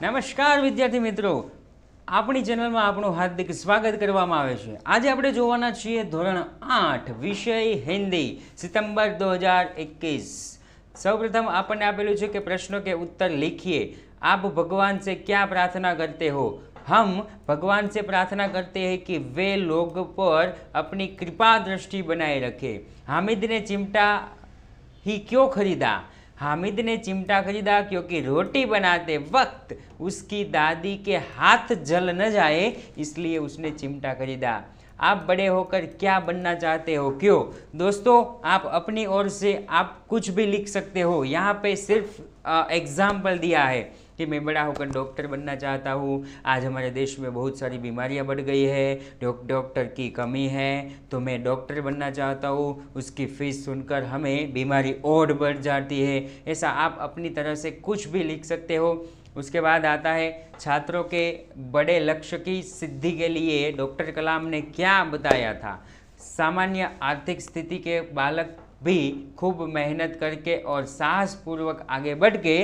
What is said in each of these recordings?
નમસ્કાર વિદ્યાર્થી મિત્રો આપણી ચેનલમાં આપણું હાર્દિક સ્વાગત કરવામાં આવે છે આજે આપણે જોવાના છીએ ધોરણ આઠ વિષય હિન્દી સિતમ્બર દો હજાર એકવીસ સૌપ્રથમ આપણને આપેલું છે કે પ્રશ્નો કે ઉત્તર લીખીએ આપ ભગવાન સે ક્યાં પ્રાર્થના કરતે હો હમ ભગવાન સે પ્રાર્થના કરતે હૈ કે વે લોગ પર આપણી કૃપા दृष्टि બનાવી रखें હામિદને ચિમટા चिमटा ક્યો क्यों हामिद ने चिमटा खरीदा क्योंकि रोटी बनाते वक्त उसकी दादी के हाथ जल न जाए इसलिए उसने चिमटा खरीदा आप बड़े होकर क्या बनना चाहते हो क्यों दोस्तों आप अपनी ओर से आप कुछ भी लिख सकते हो यहाँ पे सिर्फ एग्जाम्पल दिया है कि मैं बड़ा होकर डॉक्टर बनना चाहता हूँ आज हमारे देश में बहुत सारी बीमारियाँ बढ़ गई है डॉक्टर की कमी है तो मैं डॉक्टर बनना चाहता हूँ उसकी फीस सुनकर हमें बीमारी और बढ़ जाती है ऐसा आप अपनी तरह से कुछ भी लिख सकते हो उसके बाद आता है छात्रों के बड़े लक्ष्य की सिद्धि के लिए डॉक्टर कलाम ने क्या बताया था सामान्य आर्थिक स्थिति के बालक भी खूब मेहनत करके और साहसपूर्वक आगे बढ़ के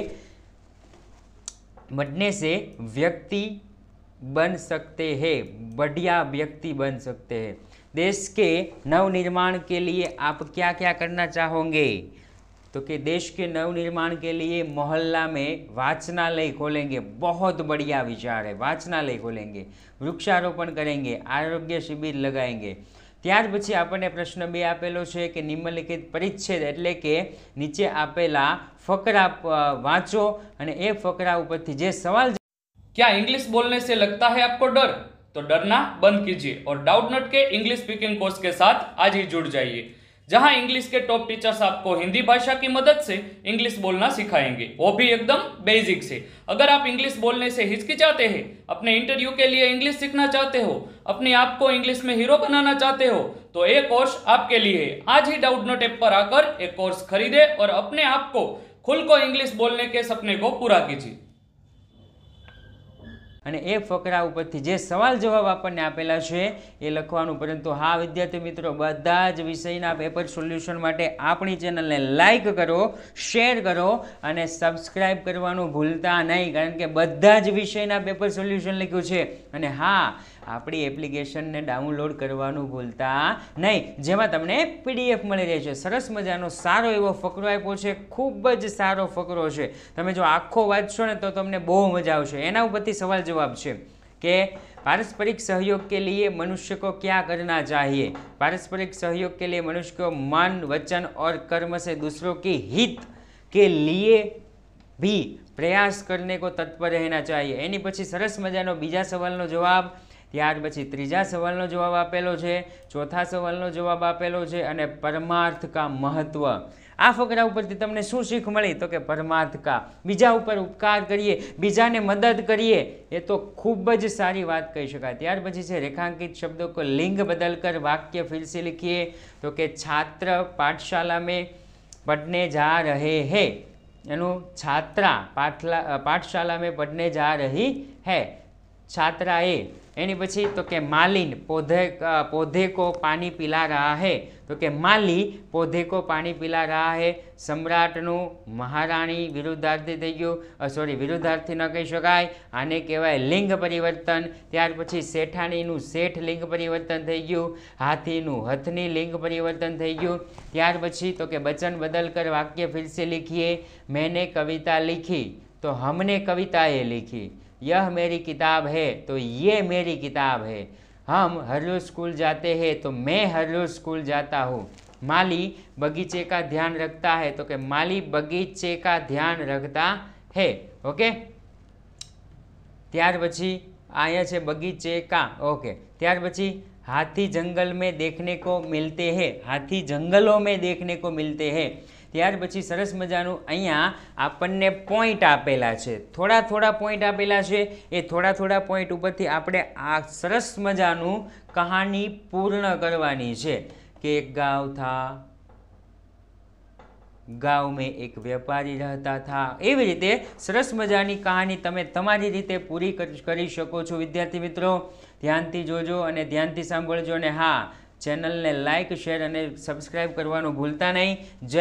बढ़ने से व्यक्ति बन सकते हैं बढ़िया व्यक्ति बन सकते हैं देश के नवनिर्माण के लिए आप क्या क्या करना चाहोगे तो कि देश के नवनिर्माण के लिए मोहल्ला में वाचनालय खोलेंगे बहुत बढ़िया विचार है वाचनालय खोलेंगे वृक्षारोपण करेंगे आरोग्य शिविर लगाएंगे ત્યાર પછી આપણને પ્રશ્ન બે આપેલો છે કે નિમ્નલિખિત પરિચ્છેદ એટલે કે નીચે આપેલા ફકરા વાંચો અને એ ફકરા ઉપરથી જે સવાલ ક્યાં ઇંગ્લિશ બોલને સે લગતા હૈ આપકો ડર તો ડરના બંધ કીજીએ ઓર ડાઉટ નટ કે ઇંગ્લિશ સ્પીકિંગ કોર્સ કે સાથ आज જુડ जुड़ जहां इंग्लिश के टॉप टीचर्स आपको हिंदी भाषा की मदद से इंग्लिश बोलना सिखाएंगे वो भी एकदम बेसिक से अगर आप इंग्लिश बोलने से हिचकिचाते हैं अपने इंटरव्यू के लिए इंग्लिश सीखना चाहते हो अपने आप को इंग्लिश में हीरो बनाना चाहते हो तो ये कोर्स आपके लिए आज ही डाउट नोट एप पर आकर एक कोर्स खरीदे और अपने आप को खुल को इंग्लिश बोलने के सपने को पूरा कीजिए અને એ ફકરા ઉપરથી જે સવાલ જવાબ આપણને આપેલા છે એ લખવાનું પરંતુ હા વિદ્યાર્થી મિત્રો બધા જ વિષયના પેપર સોલ્યુશન માટે આપણી ચેનલને લાઇક કરો શેર કરો અને સબસ્ક્રાઈબ કરવાનું ભૂલતા નહીં કારણ કે બધા જ વિષયના પેપર સોલ્યુશન લખ્યું છે અને હા આપણી એપ્લિકેશનને ડાઉનલોડ કરવાનું ભૂલતા નહીં જેમાં તમને પીડીએફ મળી રહે છે સરસ મજાનો સારો એવો ફકરો આપ્યો છે ખૂબ જ સારો ફકરો છે તમે જો આખો વાંચશો ને તો તમને બહુ મજા આવશે એના ઉપરથી સવાલ જવાબ છે કે પારસ્પરિક સહયોગ કે લીએ મનુષ્ય को क्या करना चाहिए पारस्परिक सहयोग के लिए मनुष्य को मन वचन और कर्म से दूसरों કે हित के लिए भी પ્રયાસ કરને કો તત્પર રહેના ચાહીએ એની પછી સરસ મજાનો બીજા સવાલનો જવાબ ત્યાર પછી ત્રીજા સવાલનો જવાબ આપેલો છે ચોથા સવાલનો જવાબ આપેલો છે અને પરમાર્થ કા મહત્વ આ ફકરા ઉપરથી તમને શું શીખ મળી તો કે પરમાર્થ કા બીજા ઉપર ઉપકાર કરીએ બીજાને મદદ કરીએ એ તો ખૂબ જ સારી વાત કહી શકાય ત્યાર પછી છે રેખાંકિત શબ્દો કો લિંગ બદલ કર વાક્ય ફિરસી લખીએ તો કે છાત્ર પાઠશાલા મેં પઢને જા રહે હે એનું છાત્રા પાઠલા પાઠશાલા મેં પઢને જા રહી હૈ છાત્રાએ એની પછી તો કે માલિન પોધે પોધેકો પાણી પીલા રહા હે તો કે માલી પોધેકો પાણી પીલા રહા હે સમ્રાટનું મહારાણી વિરુદ્ધાર્થી થઈ ગયું સોરી વિરુદ્ધાર્થી ન કહી શકાય આને કહેવાય લિંગ પરિવર્તન ત્યાર પછી શેઠાણીનું શેઠ લિંગ પરિવર્તન થઈ ગયું હાથીનું હથની લિંગ પરિવર્તન થઈ ગયું ત્યાર પછી તો કે બચન બદલ કર વાક્ય ફિરસે લીખીએ મેને કવિતા લીખી તો હમને કવિતાએ લીખી यह मेरी किताब है तो ये मेरी किताब है हम हर रोज़ स्कूल जाते हैं तो मैं हर रोज़ स्कूल जाता हूँ माली बगीचे का ध्यान रखता है तो के माली बगीचे का ध्यान रखता है ओके त्यार पी आया છે बगीचे का ओके त्यार પછી हाथी जंगल में देखने को मिलते हैं हाथी जंगलों में देखने को मिलते हैं ત્યાર પછી સરસ મજાનું અહીંયા આપણને પોઈન્ટ આપેલા છે થોડા થોડા પોઈન્ટ આપેલા છે એ થોડા થોડા પોઈન્ટ ઉપરથી આપણે આ સરસ મજાનું કહાની પૂર્ણ કરવાની છે કે એક થા ગાંવ મેં એક વેપારી રહેતા થા એવી રીતે સરસ મજાની કહાની તમે તમારી રીતે પૂરી કરી શકો છો વિદ્યાર્થી મિત્રો ધ્યાનથી જોજો અને ધ્યાનથી સાંભળજો અને હા ચેનલને લાઇક શેર અને સબસ્ક્રાઈબ કરવાનું ભૂલતા નહીં